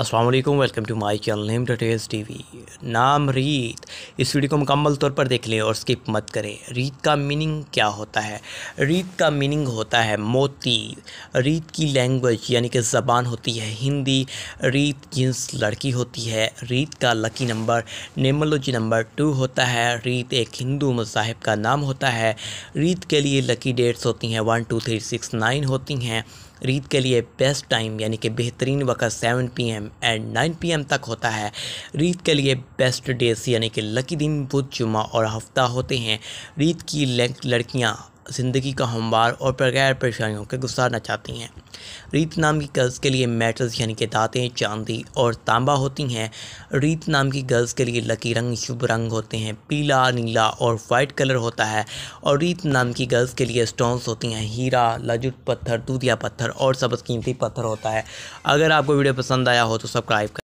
Aslam welcome to my channel Him T V नाम रीत इस video को मुकम्मल तौर पर देख लें और स्किप मत करें रीत का मीनिंग क्या होता है रीत का मीनिंग होता है मोती रीत की लैंग्वेज यानी कि ज़बान होती है हिंदी रीत जिन्स लड़की होती है रीत का lucky number nameology number two होता है रीत एक हिंदू मसाहब का नाम होता है रीत के लिए लकी डेट्स होती हैं one two three six nine होती हैं रीत के लिए बेस्ट टाइम यानी कि बेहतरीन वक्त seven P M and nine P M तक होता है रीत के लिए बेस्ट डेज यानी कि लकी बाकी दिन बुध जुमा और हफ्ता होते हैं रीत की लड़कियाँ ज़िंदगी का हमवार और बगैर परेशानियों के गुजारना चाहती हैं रीत नाम की गर्ल्स के लिए मेटल्स यानी कि दाँतें चांदी और तांबा होती हैं रीत नाम की गर्ल्स के लिए लकी रंग शुभ रंग होते हैं पीला नीला और वाइट कलर होता है और रीत नाम की गर्ल्स के लिए स्टोन्स होती हैं हीरा लजुट पत्थर दूधिया पत्थर और सबस कीमती पत्थर होता है अगर आपको वीडियो पसंद आया हो तो सब्सक्राइब